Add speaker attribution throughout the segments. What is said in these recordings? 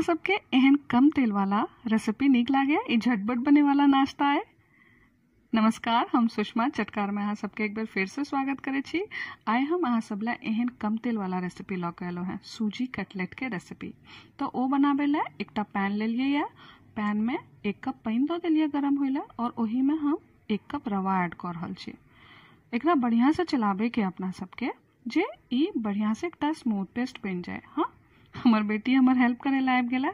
Speaker 1: अहाँ सबके एहन कम तेल वाला रेसिपी निक लगे ई झटपट बने वाला नाश्ता है नमस्कार हम सुषमा चटकार में अहाँ सबके एक बार फिर से स्वागत करे छी हम अहाँ सब ला एहन कम तेल वाला रेसिपी लऽ के अलो हैं सूजी कटलेट के रेसिपी तो ओ बनाबे ला एक पैन ले लिए या पैन में एक कप पानी दो दिलिए गरम हो और वही में हम एक कप रवा ऐड कर रहा छी एक बढ़िया से चलाबे के अपना सबके जे ई बढ़िया से एक स्मूथ पेस्ट बन जाए हाँ हमार बेटी हमार हेल्प करे ला गए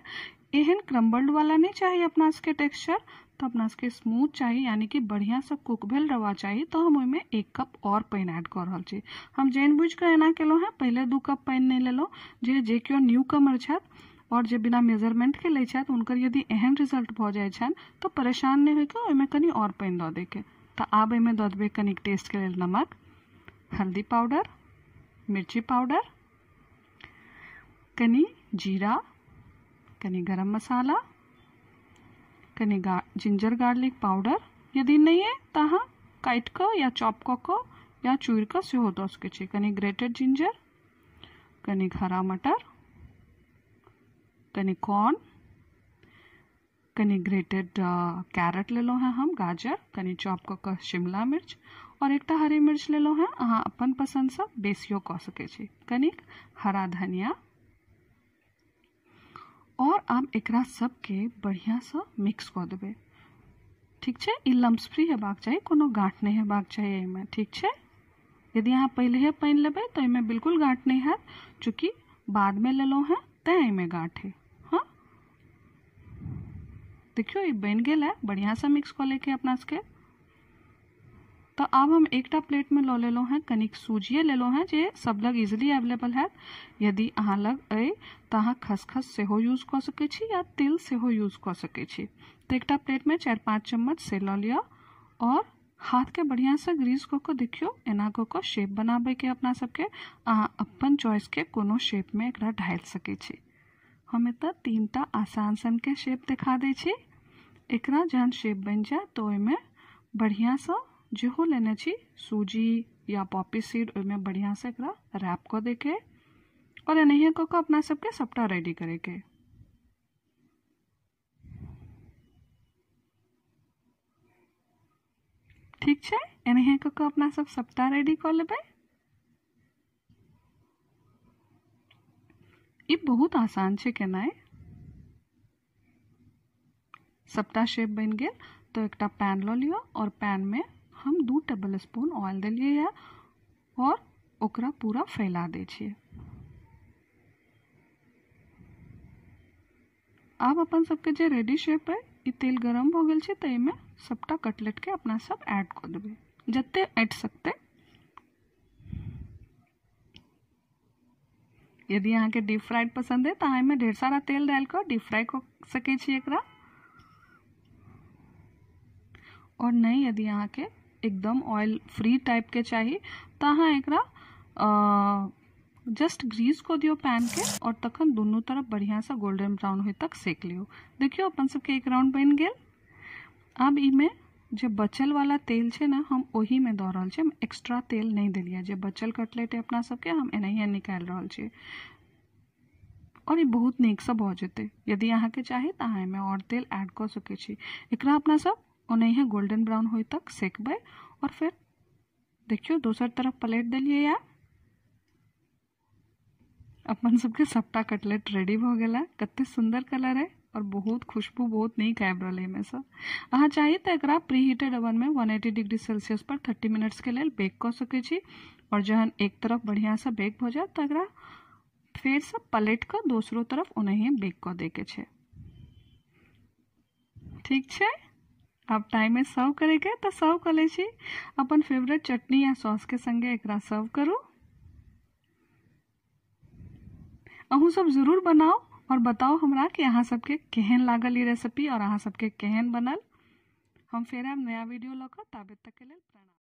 Speaker 1: एहन क्रम्बल्ड वाला नहीं चाहिए अपना सबके टेक्सचर तो अपना सबके स्मूथ चाहिए यानी कि बढ़िया से कुक भेल रवा चाहिए तो हम ओहिमे एक कप और पानी ऐड कर रहा छी हम जान बुझ कर एना कलो हैं पहले दू कप पानी नहीं लेलो जे जे क्यों न्यू कमर छथि और जे बिना मेजरमेंट के लै छथि यदि एहन रिजल्ट भ जाए छनि तो परेशान नहि होइके ओहिमे कनि और पानी दे के तो आब एहिमे दबे कनिक टेस्ट के लिए नमक हल्दी पाउडर मिर्ची पाउडर कनी जीरा कनी गरम मसाला कनी गा, जिंजर गार्लिक पाउडर यदि नहीं है हाँ काट को या चॉप को, को या चूर का सेहो तो दस के छे कनी ग्रेटेड जिंजर कनी हरा मटर कनी कॉर्न कनी ग्रेटेड कैरेट ले लो हैं हम गाजर कनी चॉप को, का शिमला मिर्च और एक हरी मिर्च ले लो हैं अहाँ अपन पसंद से बेसियो कह सके कनी हरा धनिया और आप एक सबके बढ़िया से मिक्स क देवे ठीक है लम्स फ्री हेबाक चाहिए कोनो गाँठ नहीं हेबाक चाहिए एहिमे ठीक है यदि अहाँ पहिलेहे पानी लेबै तो एहिमे बिल्कुल गाँठ नहीं हैत चूँकि में लेलो है तैं एहिमे गाँठ है हाँ देखियो ये बन गया है से मिक्स क लेके अपना सके तो आब हम एक प्लेट में ले लो हैं कनिक सूजिए लो हैं जे सब लग इजीली अवेलेबल है यदि अहाँ लग अ तऽ अहाँ खसखस सेहो यूज कर सके छी या तिल सेहो यूज कर सके छी तऽ प्लेट में चार पाँच चम्मच से और हाथ के बढ़िया से ग्रीस को को देखियो एना को को शेप के अपना सबके अहाँ अपन के कोनो में एकरा ढाल सके छी हम एतय तीन टा आसान सन के शेप देखा दे छी एकरा जहन शेप जाए तो तऽ बढ़िया सा छी सूजी या पॉपी सीड में बढ़िया से एक रैप दे के और एनाहिए कऽ अपना सबके सबटा रेडी करे के ठीक छै एनाहिए कऽ अपना सब सबटा रेडी कर ले बहुत आसान छै केनाइ सबटा शेप बन गेल तो एक पैन लो लियो और पैन में हम दू टेबल स्पून ऑयल देलियै और ओकरा पूरा फैला दे छे आप अपन सबके जे रेडी शेप है ये तेल गरम हो गेल तो तऽ एहिमे सबटा कटलेट के अपना सब ऐड कर देबै जत्ते ऐड सकते यदि अहाँ के डीप फ्राइड पसंद है तो अहाँ में ढेर सारा तेल डाल कर डीप फ्राई कर सके छी एकरा और नहीं यदि अहाँ के एकदम ऑयल फ्री टाइप के चाहिए तहाँ एक जस्ट ग्रीस को दियो पैन के और तखन दोनों तरफ बढ़िया सा गोल्डन ब्राउन हो तक सेक लियो देखियो अपन सबके एक राउंड बन गए अब इमें जो बचल वाला तेल है ना हम वही में दऽ हम एक्स्ट्रा तेल नहीं दिलिए जो बचल कटलेट है अपना सबके हम एनाहिए निकाल रहा छी और ये बहुत निक से भ जेतै यदि अहाँ के चाहिए तो अहाँ में और तेल ऐड कर सके एक अपना सब ओनहि गोल्डन ब्राउन हो तक सेकबै और फिर देखियो दोसर तरफ प्लेट दलिए या अपन सबके सबटा कटलेट रेडी भ गया कते सुंदर कलर है और बहुत खुशबू बहुत नीक आब रहा है से अहाँ चाहिए तो एक प्री हीटेड ओवन में 180 डिग्री सेल्सियस पर 30 मिनट्स के लिए बेक कर सके छी और जहन एक तरफ बढ़िया से बेक भ जाए तो एक से पलट कर दोसरो तरफ ओनहिए बेक कर दे के ठीक है आप टाइम में सर्व करेगा तो सर्व कर ले अपन फेवरेट चटनी या सॉस के संगे एक सर्व करूँ अहू सब जरूर बनाओ और बताओ हमरा कि अहाँ सबके केहन लागल ये रेसिपी और अहाँ सबके केहन बनल हम फेर आए नया वीडियो लगे तक के लिए प्रणाम